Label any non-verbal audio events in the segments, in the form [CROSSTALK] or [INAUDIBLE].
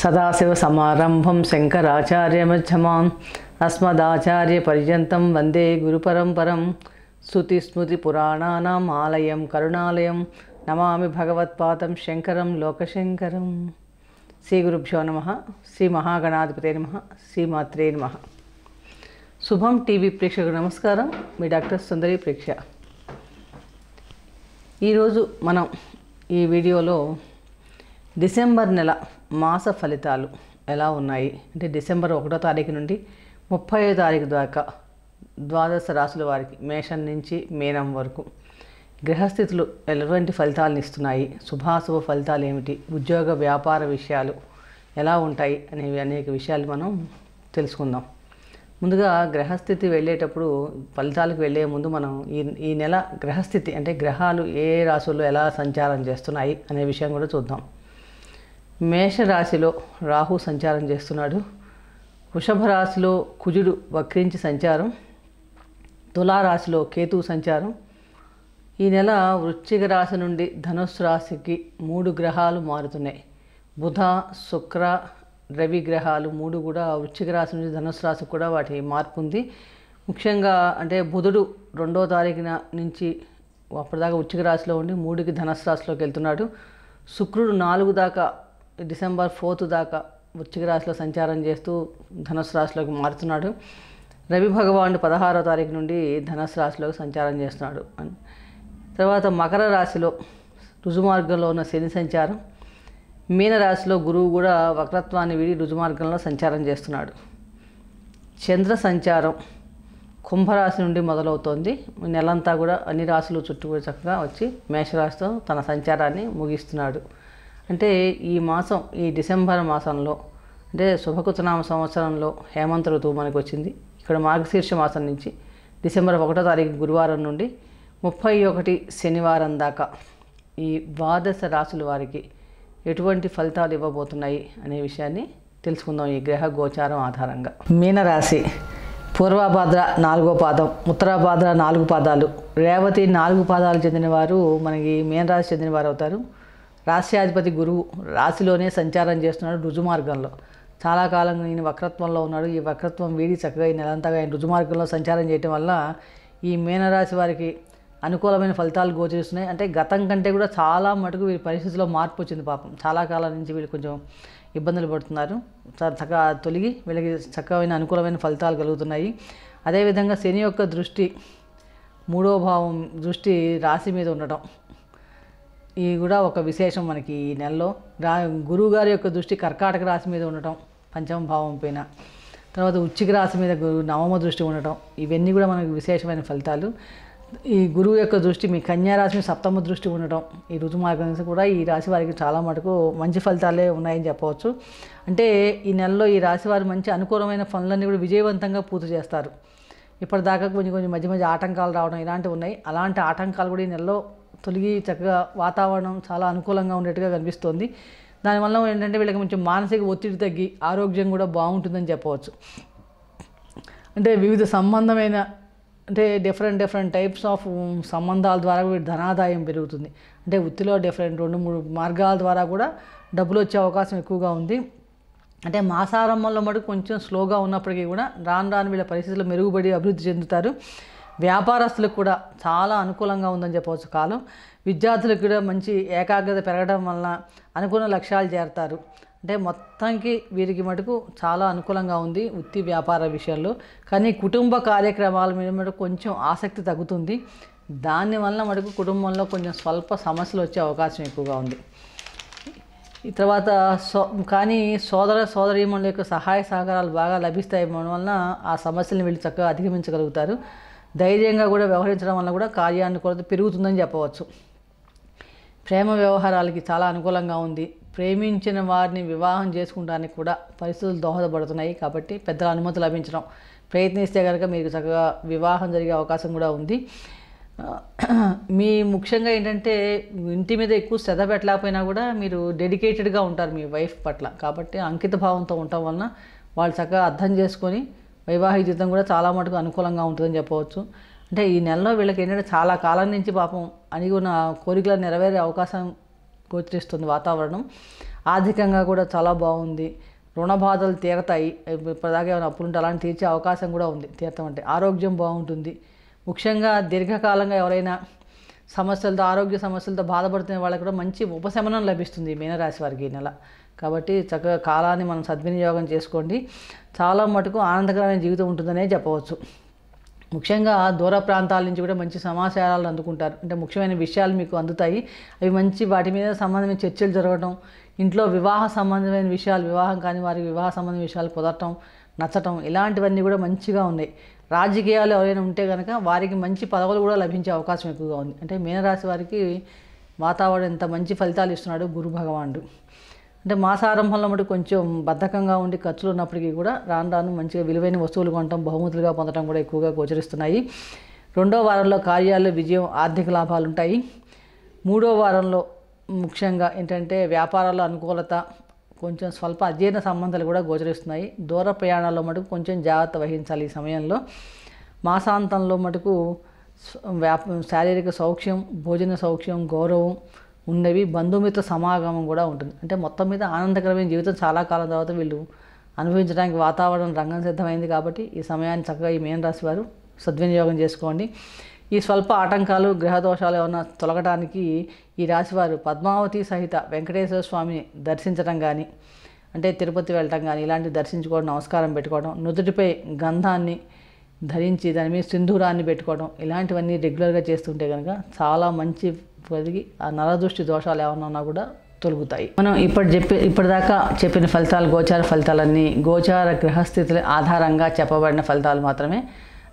సదాశివ మధ్యమాన్ అస్మదాచార్య పర్యంతం వందే గురుపరంపరం స్థుతిస్మృతిపురాణానాం ఆలయం కరుణాలయం నమామి భగవత్పాదం శంకరం లోకశంకరం శ్రీ గురుభ్యో నమ శ్రీ మహాగణాధిపతే నమ శ్రీమాత్రే నమ శుభం టీవీ ప్రేక్షకు నమస్కారం మీ డాక్టర్ సుందరి ప్రేక్ష ఈరోజు మనం ఈ వీడియోలో డిసెంబర్ నెల మాస ఫలితాలు ఎలా ఉన్నాయి అంటే డిసెంబర్ ఒకటో తారీఖు నుండి ముప్పై తారీఖు దాకా ద్వాదశ రాశుల వారికి మేషం నుంచి మీనం వరకు గ్రహస్థితులు ఎలాంటి ఫలితాలను ఇస్తున్నాయి శుభాశుభ ఫలితాలు ఏమిటి ఉద్యోగ వ్యాపార విషయాలు ఎలా ఉంటాయి అనేవి అనేక విషయాలు మనం తెలుసుకుందాం ముందుగా గ్రహస్థితి వెళ్ళేటప్పుడు ఫలితాలకు వెళ్ళే ముందు మనం ఈ ఈ నెల గ్రహస్థితి అంటే గ్రహాలు ఏ రాశుల్లో ఎలా సంచారం చేస్తున్నాయి అనే విషయం కూడా చూద్దాం మేషరాశిలో రాహు సంచారం చేస్తున్నాడు వృషభ రాశిలో కుజుడు వక్రించి సంచారం తులారాశిలో కేతు సంచారం ఈ నెల వృశ్చిక రాశి నుండి ధనుస్సు రాశికి మూడు గ్రహాలు మారుతున్నాయి బుధ శుక్ర రవి గ్రహాలు మూడు కూడా వృశ్చిక రాశి నుండి ధనుస్సు రాశికి కూడా వాటి మార్పు ఉంది ముఖ్యంగా అంటే బుధుడు రెండో తారీఖున నుంచి అప్పటిదాకా వృశ్చిక రాశిలో ఉండి మూడుకి ధనుసు రాశిలోకి వెళ్తున్నాడు శుక్రుడు నాలుగు దాకా డిసెంబర్ ఫోర్త్ దాకా వృచ్చిక రాశిలో సంచారం చేస్తూ ధనుసు రాశిలోకి మారుతున్నాడు రవి భగవానుడు పదహారో తారీఖు నుండి ధనుసు రాశిలోకి సంచారం చేస్తున్నాడు తర్వాత మకర రాశిలో రుజుమార్గంలో ఉన్న శని సంచారం మీనరాశిలో గురువు కూడా వక్రత్వాన్ని విడి రుజుమార్గంలో సంచారం చేస్తున్నాడు చంద్ర సంచారం కుంభరాశి నుండి మొదలవుతోంది నెలంతా కూడా అన్ని రాశులు చుట్టూ చక్కగా వచ్చి మేషరాశితో తన సంచారాన్ని ముగిస్తున్నాడు అంటే ఈ మాసం ఈ డిసెంబర్ మాసంలో అంటే శుభకృతనామ సంవత్సరంలో హేమంత ఋతువు మనకు వచ్చింది ఇక్కడ మార్గశీర్ష మాసం నుంచి డిసెంబర్ ఒకటో తారీఖు గురువారం నుండి ముప్పై ఒకటి శనివారం దాకా ఈ ద్వాదశ రాసుల వారికి ఎటువంటి ఫలితాలు ఇవ్వబోతున్నాయి అనే విషయాన్ని తెలుసుకుందాం ఈ గ్రహ గోచారం ఆధారంగా మీనరాశి పూర్వభాద్ర నాలుగో పాదం ఉత్తరాభాద్ర నాలుగు పాదాలు రేవతి నాలుగు పాదాలు చెందిన వారు మనకి మీనరాశి చెందిన వారు అవుతారు రాశ్యాధిపతి గురువు రాశిలోనే సంచారం చేస్తున్నాడు రుజుమార్గంలో చాలా కాలం ఈయన వక్రత్వంలో ఉన్నాడు ఈ వక్రత్వం వీడి చక్కగా ఈ నెలంతగా ఆయన రుజుమార్గంలో సంచారం చేయటం వల్ల ఈ మీనరాశి వారికి అనుకూలమైన ఫలితాలు గోచరిస్తున్నాయి అంటే గతం కంటే కూడా చాలా మటుకు వీరి పరిస్థితిలో మార్పు వచ్చింది పాపం చాలా కాలం నుంచి వీళ్ళు కొంచెం ఇబ్బందులు పడుతున్నారు చక్కగా తొలగి వీళ్ళకి చక్కమైన అనుకూలమైన ఫలితాలు కలుగుతున్నాయి అదేవిధంగా శని యొక్క దృష్టి మూడో భావం దృష్టి రాశి మీద ఉండటం ఇవి కూడా ఒక విశేషం మనకి ఈ నెలలో రా గురువు గారి యొక్క దృష్టి కర్కాటక రాశి మీద ఉండటం పంచమ భావం పైన తర్వాత ఉచ్చిక రాశి మీద గురు నవమ దృష్టి ఉండటం ఇవన్నీ కూడా మనకు విశేషమైన ఫలితాలు ఈ గురువు యొక్క దృష్టి మీ రాశి మీద సప్తమ దృష్టి ఉండటం ఈ రుతు మార్గం కూడా ఈ రాశి వారికి చాలా మటుకు మంచి ఫలితాలే ఉన్నాయని చెప్పవచ్చు అంటే ఈ నెలలో ఈ రాశి వారు మంచి అనుకూలమైన పనులన్నీ కూడా విజయవంతంగా పూర్తి చేస్తారు ఇప్పటిదాకా కొంచెం కొంచెం మధ్య మధ్య ఆటంకాలు రావడం ఇలాంటివి ఉన్నాయి అలాంటి ఆటంకాలు కూడా ఈ నెలలో తొలగి చక్కగా వాతావరణం చాలా అనుకూలంగా ఉండేట్టుగా కనిపిస్తోంది దానివల్ల ఏంటంటే వీళ్ళకి కొంచెం మానసిక ఒత్తిడి తగ్గి ఆరోగ్యం కూడా బాగుంటుందని చెప్పవచ్చు అంటే వివిధ సంబంధమైన అంటే డిఫరెంట్ డిఫరెంట్ టైప్స్ ఆఫ్ సంబంధాల ద్వారా వీటి ధనాదాయం పెరుగుతుంది అంటే వృత్తిలో డిఫరెంట్ రెండు మూడు మార్గాల ద్వారా కూడా డబ్బులు వచ్చే అవకాశం ఎక్కువగా ఉంది అంటే మాసారంభంలో మటుకు కొంచెం స్లోగా ఉన్నప్పటికీ కూడా రాను రాను వీళ్ళ పరిస్థితులు మెరుగుపడి అభివృద్ధి చెందుతారు వ్యాపారస్తులకు కూడా చాలా అనుకూలంగా ఉందని చెప్పవచ్చు కాలం విద్యార్థులకు కూడా మంచి ఏకాగ్రత పెరగడం వలన అనుకున్న లక్ష్యాలు చేరతారు అంటే మొత్తానికి వీరికి మటుకు చాలా అనుకూలంగా ఉంది వృత్తి వ్యాపార విషయాల్లో కానీ కుటుంబ కార్యక్రమాల మీద మటుకు కొంచెం ఆసక్తి తగ్గుతుంది దానివల్ల మటుకు కుటుంబంలో కొంచెం స్వల్ప సమస్యలు వచ్చే అవకాశం ఎక్కువగా ఉంది తర్వాత సో కానీ సోదర సోదరీమణుల యొక్క సహాయ సహకారాలు బాగా లభిస్తాయి వలన ఆ సమస్యలను వీళ్ళు చక్కగా అధిగమించగలుగుతారు ధైర్యంగా కూడా వ్యవహరించడం వల్ల కూడా కార్యానుకూలత పెరుగుతుందని చెప్పవచ్చు ప్రేమ వ్యవహారాలకి చాలా అనుకూలంగా ఉంది ప్రేమించిన వారిని వివాహం చేసుకుంటానికి కూడా పరిస్థితులు దోహదపడుతున్నాయి కాబట్టి పెద్దల అనుమతి లభించడం ప్రయత్నిస్తే కనుక మీకు చక్కగా వివాహం జరిగే అవకాశం కూడా ఉంది [CLEARS THROAT] మీ ముఖ్యంగా ఏంటంటే ఇంటి మీద ఎక్కువ శ్రద్ధ పెట్టలేకపోయినా కూడా మీరు డెడికేటెడ్గా ఉంటారు మీ వైఫ్ పట్ల కాబట్టి అంకిత భావంతో ఉండటం వలన వాళ్ళు చక్కగా అర్థం చేసుకొని వైవాహిక జీవితం కూడా చాలా మటుకు అనుకూలంగా ఉంటుందని చెప్పవచ్చు అంటే ఈ నెలలో వీళ్ళకి ఏంటంటే చాలా కాలం నుంచి పాపం అని ఉన్న కోరికలు నెరవేరే అవకాశం గోచరిస్తుంది వాతావరణం ఆర్థికంగా కూడా చాలా బాగుంది రుణ బాధలు తీరతాయి ఇప్పటిదాకా ఏమైనా అప్పులు ఉంటే అలాంటి తీర్చే అవకాశం కూడా ఉంది తీర్థం అంటే ఆరోగ్యం బాగుంటుంది ముఖ్యంగా దీర్ఘకాలంగా ఎవరైనా సమస్యలతో ఆరోగ్య సమస్యలతో బాధపడుతున్న వాళ్ళకి కూడా మంచి ఉపశమనం లభిస్తుంది మీనరాశి వారికి ఈ నెల కాబట్టి చక్కగా కాలాన్ని మనం సద్వినియోగం చేసుకోండి చాలా మటుకు ఆనందకరమైన జీవితం ఉంటుందనే చెప్పవచ్చు ముఖ్యంగా దూర ప్రాంతాల నుంచి కూడా మంచి సమాచారాలు అందుకుంటారు అంటే ముఖ్యమైన విషయాలు మీకు అందుతాయి అవి మంచి వాటి మీద సంబంధమైన చర్చలు జరగడం ఇంట్లో వివాహ సంబంధమైన విషయాలు వివాహం కానీ వారికి వివాహ సంబంధమైన విషయాలు కుదరటం నచ్చటం ఇలాంటివన్నీ కూడా మంచిగా ఉన్నాయి రాజకీయాలు ఎవరైనా ఉంటే కనుక వారికి మంచి పదవులు కూడా లభించే అవకాశం ఎక్కువగా ఉంది అంటే మీనరాశి వారికి వాతావరణం ఎంత మంచి ఫలితాలు ఇస్తున్నాడు గురు భగవానుడు అంటే మాసారంభంలో మటు కొంచెం బద్ధకంగా ఉండి ఖర్చులు ఉన్నప్పటికీ కూడా రాను రాను మంచిగా విలువైన వస్తువులు కొనటం బహుమతులుగా పొందడం కూడా ఎక్కువగా గోచరిస్తున్నాయి రెండో వారంలో కార్యాలు విజయం ఆర్థిక లాభాలు ఉంటాయి మూడో వారంలో ముఖ్యంగా ఏంటంటే వ్యాపారాల్లో అనుకూలత కొంచెం స్వల్ప అజీర్ణ సంబంధాలు కూడా గోచరిస్తున్నాయి దూర ప్రయాణాల్లో మటుకు కొంచెం జాగ్రత్త వహించాలి ఈ సమయంలో మాసాంతంలో మటుకు వ్యాప శారీరక సౌఖ్యం భోజన సౌఖ్యం గౌరవం ఉండేవి బంధుమిత్ర సమాగమం కూడా ఉంటుంది అంటే మొత్తం మీద ఆనందకరమైన జీవితం చాలా కాలం తర్వాత వీళ్ళు అనుభవించడానికి వాతావరణం రంగం సిద్ధమైంది కాబట్టి ఈ సమయాన్ని చక్కగా ఈ మేన రాశి వారు సద్వినియోగం చేసుకోండి ఈ స్వల్ప ఆటంకాలు గ్రహదోషాలు ఏమైనా తొలగడానికి ఈ రాశివారు పద్మావతి సహిత వెంకటేశ్వర స్వామిని దర్శించడం కానీ అంటే తిరుపతి వెళ్ళటం కానీ ఇలాంటివి దర్శించుకోవడం నమస్కారం పెట్టుకోవడం నుదుటిపై గంధాన్ని ధరించి దాని మీద సింధూరాన్ని పెట్టుకోవడం ఇలాంటివన్నీ రెగ్యులర్గా చేస్తుంటే కనుక చాలా మంచి పరిగి ఆ నరదృష్టి దోషాలు ఏమైనా ఉన్నా కూడా తొలుగుతాయి మనం ఇప్పుడు చెప్పి ఇప్పటిదాకా చెప్పిన ఫలితాలు గోచార ఫలితాలన్నీ గోచార గ్రహస్థితుల ఆధారంగా చెప్పబడిన ఫలితాలు మాత్రమే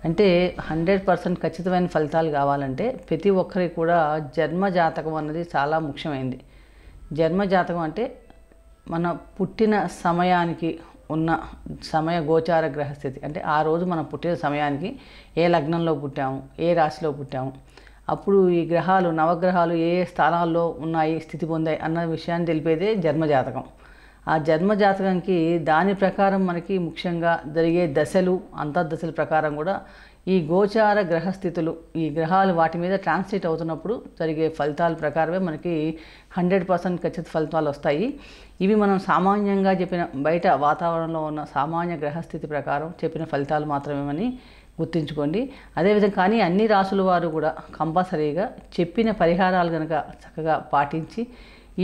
అంటే హండ్రెడ్ పర్సెంట్ ఖచ్చితమైన ఫలితాలు కావాలంటే ప్రతి ఒక్కరికి కూడా జన్మ జాతకం అన్నది చాలా ముఖ్యమైనది జన్మ జాతకం అంటే మన పుట్టిన సమయానికి ఉన్న సమయ గోచార గ్రహస్థితి అంటే ఆ రోజు మనం పుట్టిన సమయానికి ఏ లగ్నంలో పుట్టాము ఏ రాశిలో పుట్టాము అప్పుడు ఈ గ్రహాలు నవగ్రహాలు ఏ ఏ స్థానాల్లో ఉన్నాయి స్థితి పొందాయి అన్న విషయాన్ని తెలిపేదే జన్మ జాతకం ఆ జన్మ జాతకంకి దాని ప్రకారం మనకి ముఖ్యంగా జరిగే దశలు అంతర్దశల ప్రకారం కూడా ఈ గోచార గ్రహస్థితులు ఈ గ్రహాలు వాటి మీద ట్రాన్స్లేట్ అవుతున్నప్పుడు జరిగే ఫలితాల ప్రకారమే మనకి హండ్రెడ్ పర్సెంట్ ఖచ్చిత ఫలితాలు వస్తాయి ఇవి మనం సామాన్యంగా చెప్పిన బయట వాతావరణంలో ఉన్న సామాన్య గ్రహస్థితి ప్రకారం చెప్పిన ఫలితాలు మాత్రమేమని గుర్తుంచుకోండి అదేవిధంగా కానీ అన్ని రాసుల వారు కూడా కంపల్సరీగా చెప్పిన పరిహారాలు కనుక చక్కగా పాటించి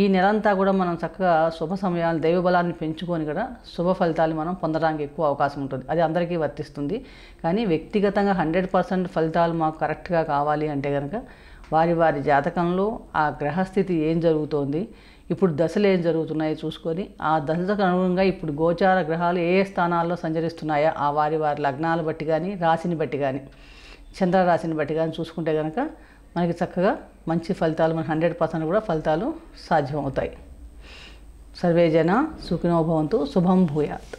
ఈ నెలంతా కూడా మనం చక్కగా శుభ సమయాలు దైవబలాన్ని పెంచుకొని కూడా శుభ ఫలితాలు మనం పొందడానికి ఎక్కువ అవకాశం ఉంటుంది అది అందరికీ వర్తిస్తుంది కానీ వ్యక్తిగతంగా హండ్రెడ్ పర్సెంట్ ఫలితాలు మాకు కరెక్ట్గా కావాలి అంటే కనుక వారి వారి జాతకంలో ఆ గ్రహస్థితి ఏం జరుగుతోంది ఇప్పుడు దశలు ఏం జరుగుతున్నాయో చూసుకొని ఆ దశలకు అనుగుణంగా ఇప్పుడు గోచార గ్రహాలు ఏ స్థానాల్లో సంచరిస్తున్నాయో ఆ వారి వారి లగ్నాలు బట్టి కానీ రాశిని బట్టి కానీ చంద్రరాశిని బట్టి కానీ చూసుకుంటే కనుక మనకి చక్కగా మంచి ఫలితాలు మన హండ్రెడ్ పర్సెంట్ కూడా ఫలితాలు సాధ్యమవుతాయి సర్వేజన సుఖినోభవంతో శుభం భూయాత్